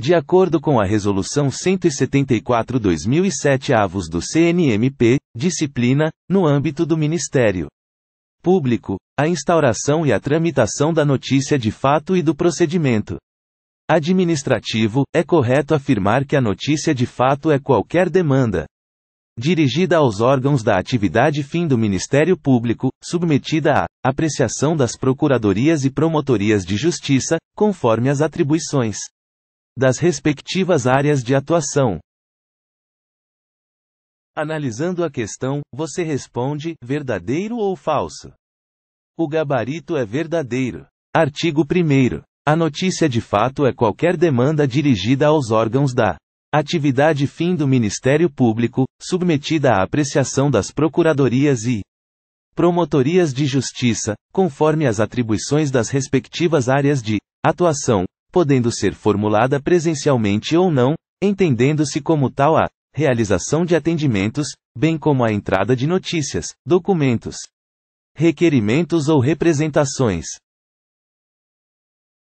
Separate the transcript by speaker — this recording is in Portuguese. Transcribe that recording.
Speaker 1: De acordo com a Resolução 174-2007 avos do CNMP, disciplina, no âmbito do Ministério Público, a instauração e a tramitação da notícia de fato e do procedimento administrativo, é correto afirmar que a notícia de fato é qualquer demanda dirigida aos órgãos da atividade fim do Ministério Público, submetida à apreciação das procuradorias e promotorias de justiça, conforme as atribuições das respectivas áreas de atuação. Analisando a questão, você responde: verdadeiro ou falso? O gabarito é verdadeiro. Artigo 1. A notícia de fato é qualquer demanda dirigida aos órgãos da atividade fim do Ministério Público, submetida à apreciação das procuradorias e promotorias de justiça, conforme as atribuições das respectivas áreas de atuação, podendo ser formulada presencialmente ou não, entendendo-se como tal a realização de atendimentos, bem como a entrada de notícias, documentos, requerimentos ou representações.